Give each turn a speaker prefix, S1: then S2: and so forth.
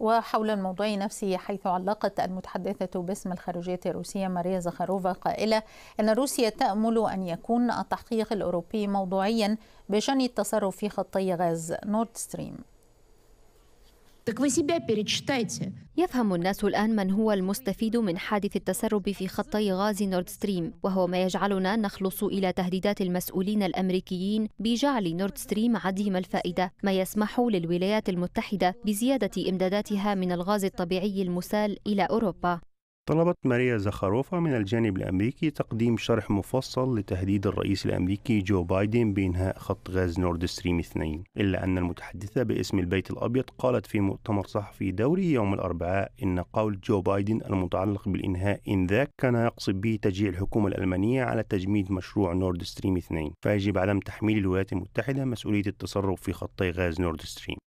S1: وحول الموضوع نفسه حيث علقت المتحدثة باسم الخارجية الروسية ماريا زخاروفا قائلة أن روسيا تأمل أن يكون التحقيق الأوروبي موضوعيا بشأن التصرف في خطي غاز نورد ستريم
S2: Так вы себя перечитайте. يفهم الناس الآن من هو المستفيد من حادث التسرب في خطي غاز نورد ستريم وهو ما يجعلنا نخلص إلى تهديدات المسؤولين الأمريكيين بجعل نورد ستريم عديم الفائدة ما يسمح للولايات المتحدة بزيادة إمداداتها من الغاز الطبيعي المسال إلى أوروبا
S3: طلبت ماريا زخاروفا من الجانب الأمريكي تقديم شرح مفصل لتهديد الرئيس الأمريكي جو بايدن بإنهاء خط غاز نورد ستريم 2 إلا أن المتحدثة باسم البيت الأبيض قالت في مؤتمر صحفي دوري يوم الأربعاء إن قول جو بايدن المتعلق بالإنهاء إن ذاك كان يقصد به تشجيع الحكومة الألمانية على تجميد مشروع نورد ستريم 2 فيجب عدم تحميل الولايات المتحدة مسؤولية التصرف في خطي غاز نورد ستريم